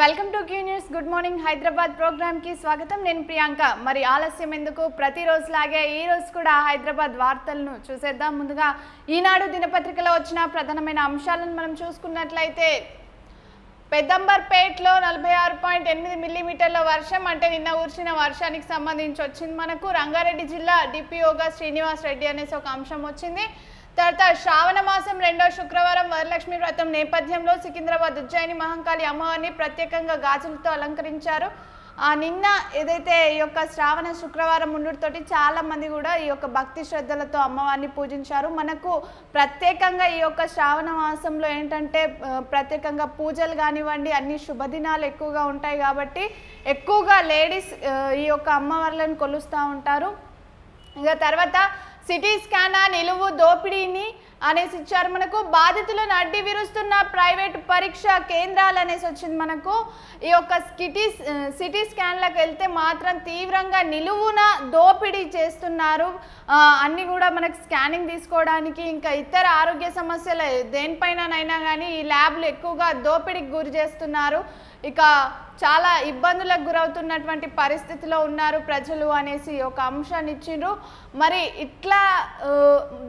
welcome to Q news good morning Hyderabad ప్రోగ్రామ్కి స్వాగతం నేను ప్రియాంక మరి ఆలస్యం ఎందుకు లాగే ఈ రోజు కూడా హైదరాబాద్ వార్తలను చూసేద్దాం ముందుగా ఈనాడు దినపత్రికలో వచ్చిన ప్రధానమైన అంశాలను మనం చూసుకున్నట్లయితే పేట్లో నలభై ఆరు పాయింట్ ఎనిమిది మిల్లీమీటర్ల వర్షం అంటే నిన్న ఊర్చిన వర్షానికి సంబంధించి వచ్చింది మనకు రంగారెడ్డి జిల్లా డిపిఓగా శ్రీనివాస్ రెడ్డి అనేసి ఒక అంశం వచ్చింది తర్వాత శ్రావణ మాసం రెండో శుక్రవారం వరలక్ష్మి వ్రతం నేపథ్యంలో సికింద్రాబాద్ ఉజ్జయిని మహంకాళి అమ్మవారిని ప్రత్యేకంగా గాజులతో అలంకరించారు నిన్న ఏదైతే ఈ యొక్క శ్రావణ శుక్రవారం ఉండుతోటి చాలామంది కూడా ఈ యొక్క భక్తి శ్రద్ధలతో అమ్మవారిని పూజించారు మనకు ప్రత్యేకంగా ఈ యొక్క శ్రావణ మాసంలో ఏంటంటే ప్రత్యేకంగా పూజలు కానివ్వండి అన్ని శుభదినాలు ఎక్కువగా ఉంటాయి కాబట్టి ఎక్కువగా లేడీస్ ఈ యొక్క అమ్మవార్లను కొలుస్తూ ఉంటారు ఇక తర్వాత సిటీ స్కానా నిలువు దోపిడీని అనేసి ఇచ్చారు మనకు బాధితులను అడ్డి విరుస్తున్న ప్రైవేట్ పరీక్ష కేంద్రాలు అనేసి వచ్చింది మనకు ఈ యొక్క స్కిటీ సిటీ స్కాన్లకు వెళ్తే మాత్రం తీవ్రంగా నిలువున దోపిడీ చేస్తున్నారు అన్నీ కూడా మనకు స్కానింగ్ తీసుకోవడానికి ఇంకా ఇతర ఆరోగ్య సమస్యలు దేనిపైననైనా కానీ ఈ ల్యాబ్లు ఎక్కువగా దోపిడీకి గురి చేస్తున్నారు ఇక చాలా ఇబ్బందులకు గురవుతున్నటువంటి పరిస్థితిలో ఉన్నారు ప్రజలు అనేసి ఒక అంశాన్ని ఇచ్చిండ్రు మరి ఇట్లా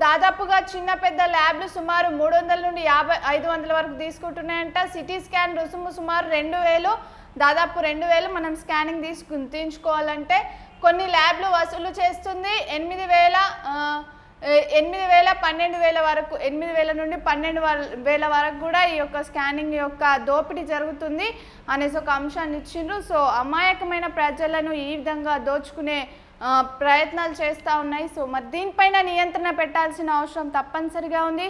దాదాపుగా చిన్న పెద్ద పెద్ద ల్యాబ్లు సుమారు మూడు వందల నుండి యాభై ఐదు వందల వరకు తీసుకుంటున్నాయంట సిటీ స్కాన్ రుసుము సుమారు రెండు వేలు దాదాపు రెండు వేలు మనం స్కానింగ్ తీసి గుర్తించుకోవాలంటే కొన్ని ల్యాబ్లు వసూలు చేస్తుంది ఎనిమిది వేల ఎనిమిది వేల పన్నెండు వేల వరకు ఎనిమిది వేల నుండి పన్నెండు వేల వరకు కూడా ఈ యొక్క స్కానింగ్ యొక్క దోపిడీ జరుగుతుంది అనేసి ఒక అంశాన్ని ఇచ్చిండ్రు సో అమాయకమైన ప్రజలను ఈ విధంగా దోచుకునే ప్రయత్నాలు చేస్తూ ఉన్నాయి సో మరి దీనిపైన నియంత్రణ పెట్టాల్సిన అవసరం తప్పనిసరిగా ఉంది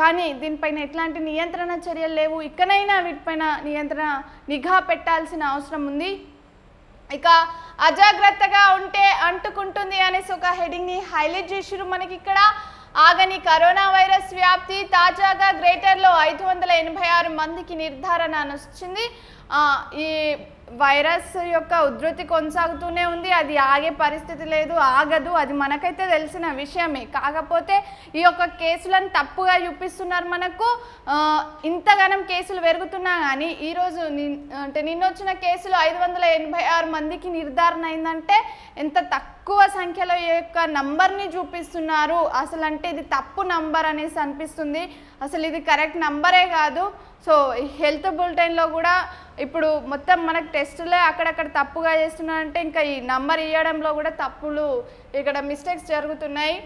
కానీ దీనిపైన ఎట్లాంటి నియంత్రణ చర్యలు లేవు ఇకనైనా వీటిపైన నియంత్రణ నిఘా పెట్టాల్సిన అవసరం ఉంది ఇక అజాగ్రత్తగా ఉంటే అంటుకుంటుంది అనేసి ఒక హెడింగ్ని హైలైట్ చేసిరు మనకి ఇక్కడ ఆగని కరోనా వైరస్ వ్యాప్తి తాజాగా గ్రేటర్లో ఐదు వందల ఎనభై ఆరు మందికి నిర్ధారణ అని వచ్చింది ఈ వైరస్ యొక్క ఉధృతి కొనసాగుతూనే ఉంది అది ఆగే పరిస్థితి లేదు ఆగదు అది మనకైతే తెలిసిన విషయమే కాకపోతే ఈ యొక్క కేసులను తప్పుగా చూపిస్తున్నారు మనకు ఇంతగానం కేసులు పెరుగుతున్నా కానీ ఈరోజు అంటే నిన్నొచ్చిన కేసులు ఐదు వందల ఎనభై ఆరు మందికి నిర్ధారణ అయిందంటే ఎంత తక్కువ సంఖ్యలో ఈ యొక్క నంబర్ని చూపిస్తున్నారు అసలు అంటే ఇది తప్పు నంబర్ అనేసి అనిపిస్తుంది అసలు ఇది కరెక్ట్ నంబరే కాదు సో హెల్త్ బులెటిన్లో కూడా ఇప్పుడు మొత్తం మనకు టెస్టులే అక్కడక్కడ తప్పుగా అంటే ఇంకా ఈ నంబర్ ఇవ్వడంలో కూడా తప్పులు ఇక్కడ మిస్టేక్స్ జరుగుతున్నాయి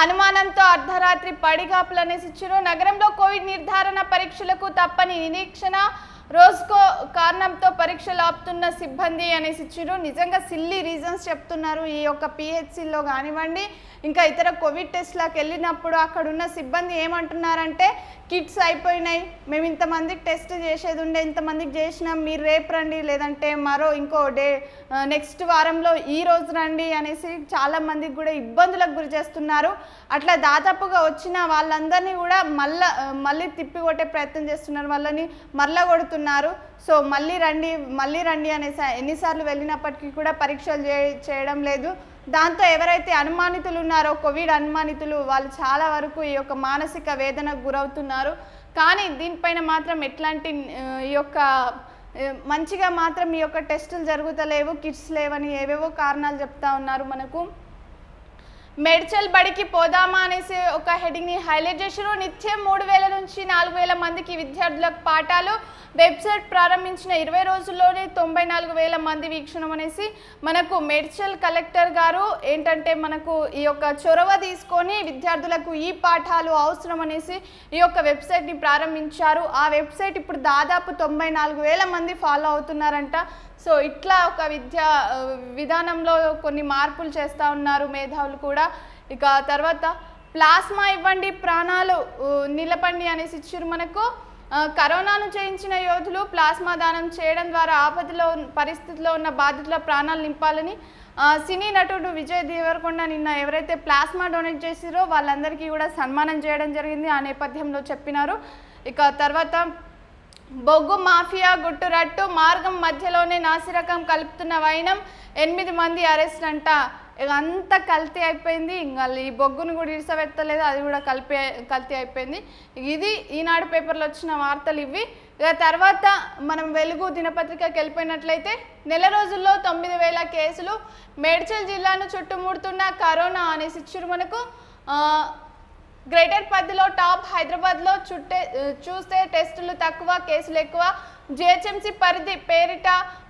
అనుమానంతో అర్ధరాత్రి పడిగాపులు అనేసి ఇచ్చారు నగరంలో కోవిడ్ నిర్ధారణ పరీక్షలకు తప్పని నిరీక్షణ రోజుకో కారణంతో పరీక్షలు ఆపుతున్న సిబ్బంది అనేసి ఇచ్చారు నిజంగా సిల్లీ రీజన్స్ చెప్తున్నారు ఈ యొక్క పిహెచ్సిలో కానివ్వండి ఇంకా ఇతర కోవిడ్ టెస్ట్లకు వెళ్ళినప్పుడు అక్కడ ఉన్న సిబ్బంది ఏమంటున్నారంటే కిట్స్ అయిపోయినాయి మేము ఇంతమందికి టెస్ట్ చేసేది ఉండే ఇంతమందికి చేసినాం మీరు రేపు రండి లేదంటే మరో ఇంకో డే నెక్స్ట్ వారంలో ఈ రోజు రండి అనేసి చాలామందికి కూడా ఇబ్బందులకు గురి చేస్తున్నారు అట్లా దాదాపుగా వచ్చిన వాళ్ళందరినీ కూడా మళ్ళా మళ్ళీ తిప్పి కొట్టే ప్రయత్నం చేస్తున్నారు వాళ్ళని మరల కొడుతున్నారు సో మళ్ళీ రండి మళ్ళీ రండి అనేసి ఎన్నిసార్లు వెళ్ళినప్పటికీ కూడా పరీక్షలు చేయడం లేదు దాంతో ఎవరైతే అనుమానితులు ఉన్నారో కోవిడ్ అనుమానితులు వాళ్ళు చాలా వరకు ఈ యొక్క మానసిక వేదనకు గురవుతున్నారు కానీ దీనిపైన మాత్రం ఎట్లాంటి ఈ యొక్క మంచిగా మాత్రం ఈ యొక్క టెస్టులు జరుగుతలేవు కిట్స్ లేవని ఏవేవో కారణాలు చెప్తా ఉన్నారు మనకు మెడ్చల్ బడికి పోదామా అనేసి ఒక హెడింగ్ని హైలైట్ చేశారు నిత్యం మూడు వేల నుంచి నాలుగు వేల మందికి విద్యార్థులకు పాఠాలు వెబ్సైట్ ప్రారంభించిన ఇరవై రోజుల్లోనే తొంభై నాలుగు వేల మంది వీక్షణం అనేసి మనకు మెడ్చల్ కలెక్టర్ గారు ఏంటంటే మనకు ఈ యొక్క చొరవ తీసుకొని విద్యార్థులకు ఈ పాఠాలు అవసరం అనేసి ఈ యొక్క వెబ్సైట్ని ప్రారంభించారు ఆ వెబ్సైట్ ఇప్పుడు దాదాపు తొంభై నాలుగు వేల మంది ఫాలో అవుతున్నారంట సో ఇట్లా ఒక విద్యా విధానంలో కొన్ని మార్పులు చేస్తూ ఉన్నారు మేధావులు కూడా ఇక తర్వాత ప్లాస్మా ఇవ్వండి ప్రాణాలు నిలపండి అనేసి ఇచ్చారు మనకు కరోనాను చేయించిన యోధులు ప్లాస్మా దానం చేయడం ద్వారా ఆపదలో పరిస్థితిలో ఉన్న బాధితుల ప్రాణాలు నింపాలని సినీ నటుడు విజయ్ దేవరకొండ నిన్న ఎవరైతే ప్లాస్మా డొనేట్ చేసిరో వాళ్ళందరికీ కూడా సన్మానం చేయడం జరిగింది ఆ నేపథ్యంలో చెప్పినారు ఇక తర్వాత బొగ్గు మాఫియా గుట్టురట్టు మార్గం మధ్యలోనే నాసిరకం కలుపుతున్న వైనం ఎనిమిది మంది అరెస్ట్ అంట ఇక అంతా కల్తీ అయిపోయింది ఇంకా ఈ బొగ్గును కూడా ఇడిసబెత్తలేదు అది కూడా కలిపి కల్తీ అయిపోయింది ఇది ఈనాడు పేపర్లో వచ్చిన వార్తలు ఇవి ఇక తర్వాత మనం వెలుగు దినపత్రికకి వెళ్ళిపోయినట్లయితే నెల రోజుల్లో తొమ్మిది వేల కేసులు మేడ్చల్ జిల్లాను చుట్టుముడుతున్న కరోనా అనేసి ఇచ్చారు మనకు గ్రేటర్ పద్దిలో టాప్ హైదరాబాద్లో చుట్టే చూస్తే టెస్టులు తక్కువ కేసులు ఎక్కువ జిహెచ్ఎంసీ పరిధి పేరిట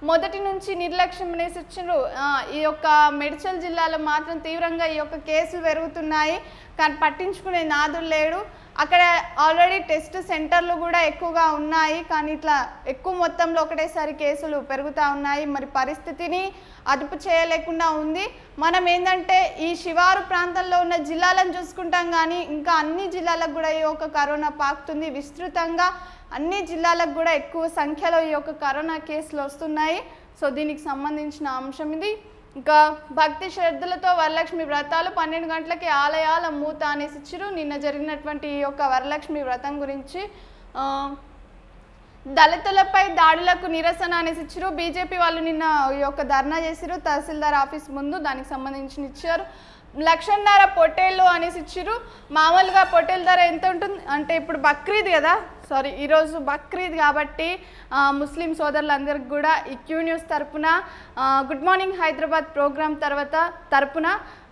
మొదటి నుంచి నిర్లక్ష్యం అనేసి ఇచ్చిండ్రు ఈ యొక్క మెడ్చల్ జిల్లాలో మాత్రం తీవ్రంగా ఈ యొక్క కేసులు పెరుగుతున్నాయి కానీ పట్టించుకునే నాదులు లేడు అక్కడ ఆల్రెడీ టెస్ట్ సెంటర్లు కూడా ఎక్కువగా ఉన్నాయి కానీ ఇట్లా ఎక్కువ మొత్తంలో ఒకటేసారి కేసులు పెరుగుతూ ఉన్నాయి మరి పరిస్థితిని అదుపు చేయలేకుండా ఉంది మనం ఏంటంటే ఈ శివారు ప్రాంతంలో ఉన్న జిల్లాలను చూసుకుంటాం కానీ ఇంకా అన్ని జిల్లాలకు కూడా ఈ యొక్క కరోనా పాకుతుంది విస్తృతంగా అన్ని జిల్లాలకు కూడా ఎక్కువ సంఖ్యలో ఈ యొక్క కరోనా కేసులు వస్తున్నాయి సో దీనికి సంబంధించిన అంశం ఇది ఇంకా భక్తి శ్రద్ధలతో వరలక్ష్మి వ్రతాలు పన్నెండు గంటలకి ఆలయాల మూత అనేసి ఇచ్చారు నిన్న జరిగినటువంటి ఈ యొక్క వరలక్ష్మి వ్రతం గురించి దళితులపై దాడులకు నిరసన అనేసి ఇచ్చారు బీజేపీ వాళ్ళు నిన్న ఈ యొక్క ధర్నా చేసిరు తహసీల్దార్ ఆఫీస్ ముందు దానికి సంబంధించిన ఇచ్చారు లక్షన్నర పొట్టేళ్ళు అనేసి ఇచ్చిర్రు మామూలుగా పొట్టేల ధర ఎంత ఉంటుంది అంటే ఇప్పుడు బక్రీద్ కదా సారీ ఈరోజు బక్రీద్ కాబట్టి ముస్లిం సోదరులందరికీ కూడా ఈ క్యూ న్యూస్ తరపున గుడ్ మార్నింగ్ హైదరాబాద్ ప్రోగ్రాం తర్వాత తరపున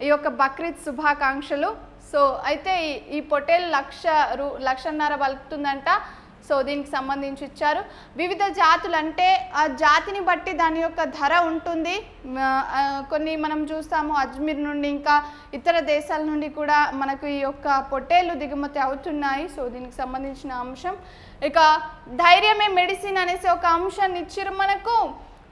ఈ యొక్క బక్రీద్ శుభాకాంక్షలు సో అయితే ఈ పొటేల్ లక్ష రూ లక్షన్నర పలుకుతుందంట సో దీనికి సంబంధించి ఇచ్చారు వివిధ జాతులు అంటే ఆ జాతిని బట్టి దాని యొక్క ధర ఉంటుంది కొన్ని మనం చూస్తాము అజ్మీర్ నుండి ఇంకా ఇతర దేశాల నుండి కూడా మనకు ఈ యొక్క పొట్టేలు దిగుమతి అవుతున్నాయి సో దీనికి సంబంధించిన అంశం ఇక ధైర్యమే మెడిసిన్ అనేసి ఒక అంశాన్ని ఇచ్చారు మనకు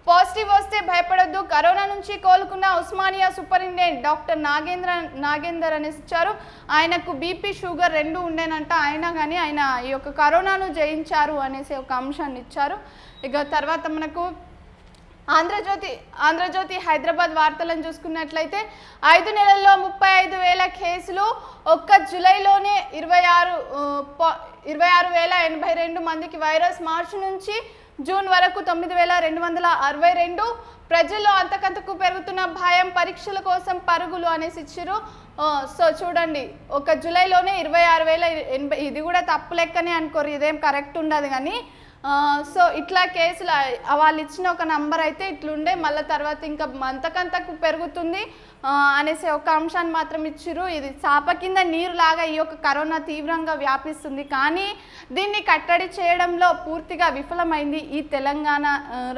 పాజిటివ్ వస్తే భయపడొద్దు కరోనా నుంచి కోలుకున్న ఉస్మానియా సూపరింటెండెంట్ డాక్టర్ నాగేంద్ర నాగేందర్ అనేసి ఇచ్చారు ఆయనకు బీపీ షుగర్ రెండు ఉండేనంట అయినా కానీ ఆయన ఈ యొక్క కరోనాను జయించారు అనేసి ఒక అంశాన్ని ఇచ్చారు ఇక తర్వాత మనకు ఆంధ్రజ్యోతి ఆంధ్రజ్యోతి హైదరాబాద్ వార్తలను చూసుకున్నట్లయితే ఐదు నెలల్లో ముప్పై ఐదు వేల కేసులు ఒక్క జూలైలోనే ఇరవై ఆరు ఇరవై ఆరు వేల ఎనభై రెండు మందికి వైరస్ మార్చి నుంచి జూన్ వరకు తొమ్మిది వేల రెండు వందల అరవై రెండు ప్రజల్లో అంతకంతకు పెరుగుతున్న భయం పరీక్షల కోసం పరుగులు అనేసి ఇచ్చారు సో చూడండి ఒక జూలైలోనే ఇరవై ఆరు వేల ఎనభై ఇది కూడా తప్పు లెక్కనే అనుకోరు ఇదేం కరెక్ట్ ఉండదు కానీ సో ఇట్లా కేసులు వాళ్ళు ఇచ్చిన ఒక నంబర్ అయితే ఇట్లుండే మళ్ళీ తర్వాత ఇంకా అంతకంతకు పెరుగుతుంది అనేసి ఒక అంశాన్ని మాత్రం ఇచ్చిరు ఇది చాప కింద నీరులాగా ఈ యొక్క కరోనా తీవ్రంగా వ్యాపిస్తుంది కానీ దీన్ని కట్టడి చేయడంలో పూర్తిగా విఫలమైంది ఈ తెలంగాణ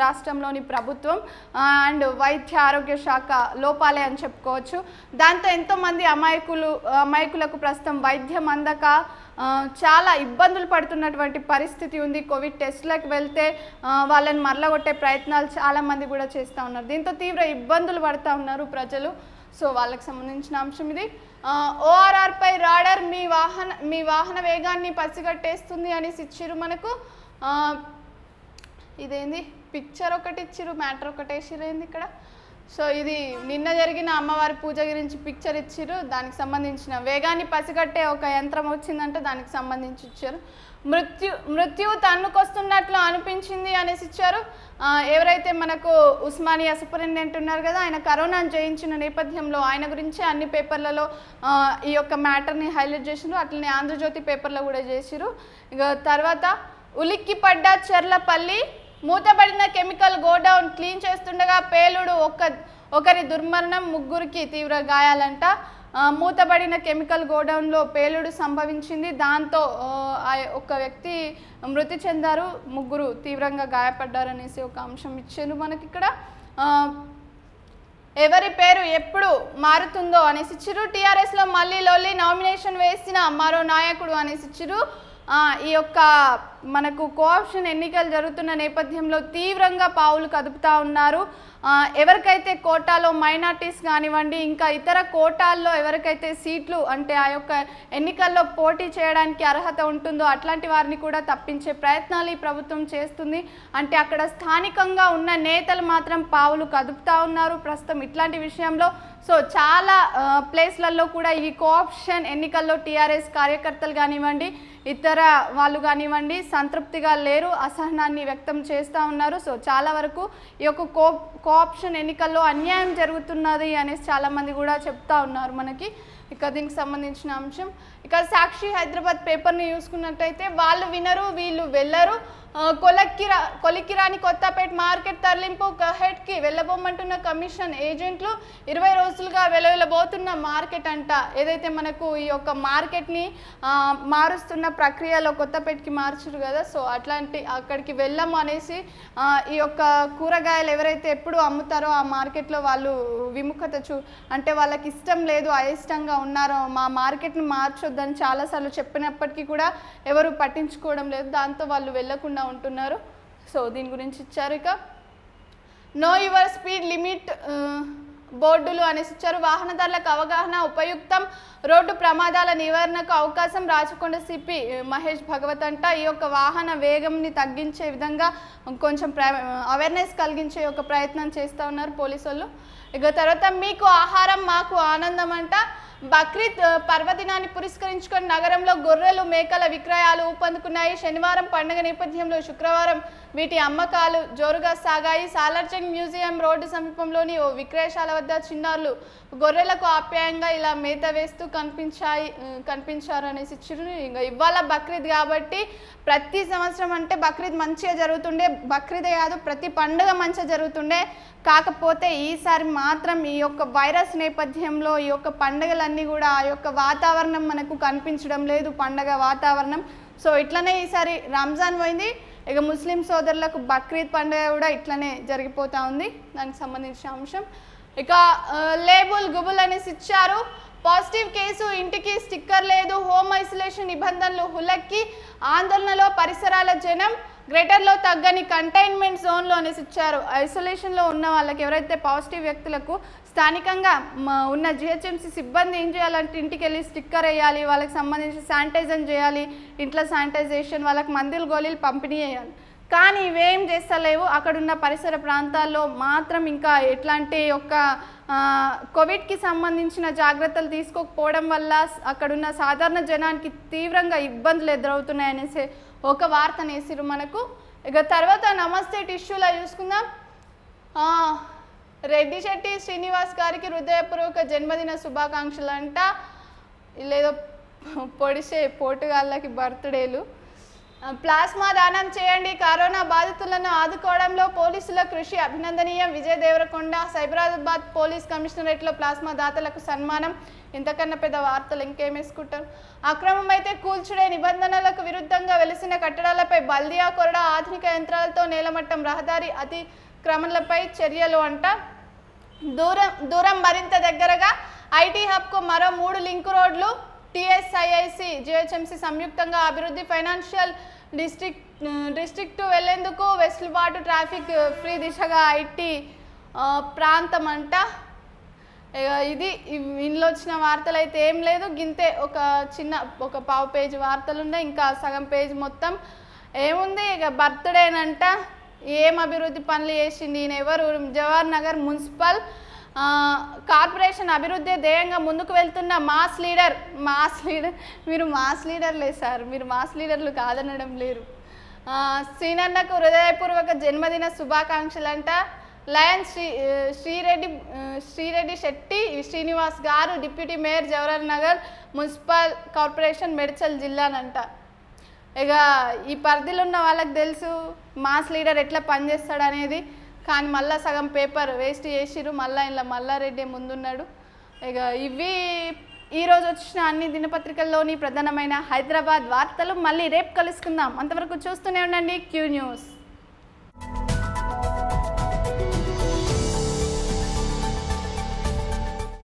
రాష్ట్రంలోని ప్రభుత్వం అండ్ వైద్య ఆరోగ్య శాఖ లోపాలే అని చెప్పుకోవచ్చు దాంతో ఎంతోమంది అమాయకులు అమాయకులకు ప్రస్తుతం వైద్యం అందక చాలా ఇబ్బందులు పడుతున్నటువంటి పరిస్థితి ఉంది కోవిడ్ టెస్టులకు వెళ్తే వాళ్ళని మరలగొట్టే ప్రయత్నాలు చాలామంది కూడా చేస్తూ ఉన్నారు దీంతో తీవ్ర ఇబ్బందులు పడుతూ ఉన్నారు ప్రజలు సో వాళ్ళకి సంబంధించిన అంశం ఇది ఓఆర్ఆర్పై రాడర్ మీ వాహన మీ వాహన వేగాన్ని పసిగట్టేస్తుంది అనేసి ఇచ్చిరు మనకు ఇదేంది పిక్చర్ ఒకటి ఇచ్చిరు మ్యాటర్ ఒకటి వేసిరేంది ఇక్కడ సో ఇది నిన్న జరిగిన అమ్మవారి పూజ గురించి పిక్చర్ ఇచ్చారు దానికి సంబంధించిన వేగాన్ని పసిగట్టే ఒక యంత్రం వచ్చిందంటే దానికి సంబంధించి ఇచ్చారు మృత్యు మృత్యువు తన్నుకొస్తున్నట్లు అనిపించింది అనేసి ఇచ్చారు ఎవరైతే మనకు ఉస్మానియా సూపరింటెండెంట్ ఉన్నారు కదా ఆయన కరోనాను జయించిన నేపథ్యంలో ఆయన గురించి అన్ని పేపర్లలో ఈ యొక్క మ్యాటర్ని హైలైట్ చేసినారు అట్లనే ఆంధ్రజ్యోతి పేపర్లో కూడా చేసిరు ఇక తర్వాత ఉలిక్కిపడ్డ చెర్లపల్లి మూతబడిన కెమికల్ గోడౌన్ క్లీన్ చేస్తుండగా పేలుడు ఒక్క ఒకరి దుర్మరణం ముగ్గురికి తీవ్ర గాయాలంట మూతబడిన కెమికల్ గోడౌన్లో పేలుడు సంభవించింది దాంతో ఒక వ్యక్తి మృతి చెందారు ముగ్గురు తీవ్రంగా గాయపడ్డారు అనేసి ఒక అంశం ఇచ్చారు మనకిక్కడ ఎవరి పేరు ఎప్పుడు మారుతుందో అనేసి ఇచ్చారు టీఆర్ఎస్లో మళ్ళీ లోల్లీ నామినేషన్ వేసిన మరో నాయకుడు అనేసి ఇచ్చారు ఈ యొక్క మనకు కోఆప్షన్ ఎన్నికలు జరుగుతున్న నేపథ్యంలో తీవ్రంగా పావులు కదుపుతా ఉన్నారు ఎవరికైతే కోటాలో మైనార్టీస్ కానివ్వండి ఇంకా ఇతర కోటాల్లో ఎవరికైతే సీట్లు అంటే ఆ యొక్క ఎన్నికల్లో పోటీ చేయడానికి అర్హత ఉంటుందో అట్లాంటి వారిని కూడా తప్పించే ప్రయత్నాలు ఈ ప్రభుత్వం చేస్తుంది అంటే అక్కడ స్థానికంగా ఉన్న నేతలు మాత్రం పావులు కదుపుతా ఉన్నారు ప్రస్తుతం ఇట్లాంటి విషయంలో సో చాలా ప్లేస్లలో కూడా ఈ కోఆప్షన్ ఎన్నికల్లో టీఆర్ఎస్ కార్యకర్తలు కానివ్వండి ఇతర వాళ్ళు కానివ్వండి సంతృప్తిగా లేరు అసహనాన్ని వ్యక్తం చేస్తూ ఉన్నారు సో చాలా వరకు ఈ యొక్క కో కోఆప్షన్ ఎన్నికల్లో అన్యాయం జరుగుతున్నది అనేసి చాలామంది కూడా చెప్తా ఉన్నారు మనకి ఇక దీనికి సంబంధించిన అంశం ఇక సాక్షి హైదరాబాద్ పేపర్ని చూసుకున్నట్టయితే వాళ్ళు వినరు వీళ్ళు వెళ్ళరు కొలక్కిరా కొలిక్కిరాని కొత్తపేట మార్కెట్ తరలింపు హెడ్కి వెళ్ళబోమంటున్న కమిషన్ ఏజెంట్లు ఇరవై రోజులుగా వెలవెలబోతున్న మార్కెట్ అంట ఏదైతే మనకు ఈ యొక్క మార్కెట్ని మారుస్తున్న ప్రక్రియలో కొత్తపేటకి మార్చురు కదా సో అట్లాంటి అక్కడికి వెళ్ళము అనేసి ఈ యొక్క కూరగాయలు ఎవరైతే ఎప్పుడు అమ్ముతారో ఆ మార్కెట్లో వాళ్ళు విముఖత చూ అంటే వాళ్ళకి ఇష్టం లేదు అయిష్టంగా ఉన్నారో మా మార్కెట్ని మార్చొద్దు దాన్ని చాలాసార్లు చెప్పినప్పటికీ కూడా ఎవరు పట్టించుకోవడం లేదు దాంతో వాళ్ళు వెళ్లకుండా ఉంటున్నారు సో దీని గురించి ఇచ్చారు ఇక నో యువర్ స్పీడ్ లిమిట్ బోర్డులు అనేసి ఇచ్చారు వాహనదారులకు అవగాహన ఉపయుక్తం రోడ్డు ప్రమాదాల నివారణకు అవకాశం రాచకొండ సిపి uh, మహేష్ భగవత్ అంట ఈ యొక్క వాహన వేగంని తగ్గించే విధంగా కొంచెం అవేర్నెస్ కలిగించే ఒక ప్రయత్నం చేస్తూ ఉన్నారు పోలీసు ఇక తర్వాత మీకు ఆహారం మాకు ఆనందం అంట బక్రీద్ పర్వదినాన్ని పురస్కరించుకొని నగరంలో గొర్రెలు మేకల విక్రయాలు ఊపందుకున్నాయి శనివారం పండుగ నేపథ్యంలో శుక్రవారం వీటి అమ్మకాలు జోరుగా సాగాయి సాలార్జంగ్ మ్యూజియం రోడ్డు సమీపంలోని ఓ విక్రయశాల వద్ద చిన్నారులు గొర్రెలకు ఆప్యాయంగా ఇలా మేత వేస్తూ కనిపించాయి కనిపించారు అనేసి చిరు ఇవాళ బక్రీద్ కాబట్టి ప్రతి సంవత్సరం అంటే బక్రీద్ మంచిగా జరుగుతుండే బక్రీదే కాదు ప్రతి పండుగ మంచిగా జరుగుతుండే కాకపోతే ఈసారి మాత్రం ఈ యొక్క వైరస్ నేపథ్యంలో ఈ యొక్క పండుగల అన్నీ కూడా ఆ యొక్క వాతావరణం మనకు కనిపించడం లేదు పండగ వాతావరణం సో ఇట్లనే ఈసారి రంజాన్ పోయింది ఇక ముస్లిం సోదరులకు బక్రీద్ పండుగ కూడా ఇట్లనే జరిగిపోతూ ఉంది దానికి సంబంధించిన అంశం ఇక లేబుల్ గుబుల్ అనేసి ఇచ్చారు పాజిటివ్ కేసు ఇంటికి స్టిక్కర్ లేదు హోమ్ ఐసోలేషన్ నిబంధనలు హులక్కి ఆందోళనలో పరిసరాల జనం గ్రేటర్లో తగ్గని కంటైన్మెంట్ జోన్లో అనేసి ఇచ్చారు ఐసోలేషన్లో ఉన్న వాళ్ళకి ఎవరైతే పాజిటివ్ వ్యక్తులకు స్థానికంగా ఉన్న జిహెచ్ఎంసీ సిబ్బంది ఏం చేయాలంటే ఇంటికి వెళ్ళి స్టిక్కర్ వేయాలి వాళ్ళకి సంబంధించి శానిటైజన్ చేయాలి ఇంట్లో శానిటైజేషన్ వాళ్ళకి మందులు గోళీలు పంపిణీ చేయాలి కానీ ఇవేం చేస్తలేవు అక్కడున్న పరిసర ప్రాంతాల్లో మాత్రం ఇంకా ఎట్లాంటి ఒక కోవిడ్కి సంబంధించిన జాగ్రత్తలు తీసుకోకపోవడం వల్ల అక్కడున్న సాధారణ జనానికి తీవ్రంగా ఇబ్బందులు ఎదురవుతున్నాయనేసి ఒక వార్త నేసిరు మనకు ఇక తర్వాత నమస్తే టిష్యూలా చూసుకుందాం రెడ్డిశెట్టి శ్రీనివాస్ గారికి హృదయపూర్వక జన్మదిన శుభాకాంక్షలు అంట లేదో పొడిసే పోటుగాళ్ళకి బర్త్డేలు ప్లాస్మా దానం చేయండి కరోనా బాధితులను ఆదుకోవడంలో పోలీసుల కృషి అభినందనీయం విజయ్ దేవరకొండ సైబరాబాద్ పోలీస్ కమిషనరేట్లో ప్లాస్మా దాతలకు సన్మానం ఇంతకన్నా పెద్ద వార్తలు ఇంకేమేసుకుంటారు అక్రమమైతే కూల్చుడే నిబంధనలకు విరుద్ధంగా వెలిసిన కట్టడాలపై బల్దియా కొరడా ఆధునిక యంత్రాలతో నేలమట్టం రహదారి అతి క్రమలపై చర్యలు అంట దూరం దూరం మరింత దగ్గరగా ఐటీ హబ్కు మరో మూడు లింక్ రోడ్లు టిఎస్ఐఐసి జిహెచ్ఎంసి సంయుక్తంగా అభివృద్ధి ఫైనాన్షియల్ డిస్ట్రిక్ట్ డిస్ట్రిక్ట్ వెళ్లేందుకు వెసులుబాటు ట్రాఫిక్ ఫ్రీ దిశగా ఐటీ ప్రాంతం అంట ఇది ఇందులో వచ్చిన వార్తలు అయితే ఏం లేదు గింతే ఒక చిన్న ఒక పావు పేజ్ వార్తలు ఉన్నాయి ఇంకా సగం పేజ్ మొత్తం ఏముంది ఇక బర్త్డేనంట ఏం అభివృద్ధి పనులు చేసింది ఈయన ఎవరు జవహర్ నగర్ మున్సిపల్ కార్పొరేషన్ అభివృద్ధి ధ్యేయంగా ముందుకు వెళ్తున్న మాస్ లీడర్ మాస్ లీడర్ మీరు మాస్ లీడర్లే సార్ మీరు మాస్ లీడర్లు కాదనడం లేరు శ్రీనన్నకు హృదయపూర్వక జన్మదిన శుభాకాంక్షలంట లయన్ శ్రీ శ్రీరెడ్డి శ్రీరెడ్డి శెట్టి శ్రీనివాస్ గారు deputy mayor Jawahar Nagar municipal corporation Medchal జిల్లానంట ఇక ఈ పరిధిలో ఉన్న వాళ్ళకి తెలుసు మాస్ లీడర్ ఎట్లా పనిచేస్తాడు అనేది కానీ మళ్ళీ సగం పేపర్ వేస్ట్ చేసిరు మళ్ళీ ఇలా మల్లారెడ్డి ముందున్నాడు ఇక ఇవి ఈరోజు వచ్చిన అన్ని దినపత్రికల్లోని ప్రధానమైన హైదరాబాద్ వార్తలు మళ్ళీ రేపు కలుసుకుందాం అంతవరకు చూస్తూనే ఉండండి క్యూ న్యూస్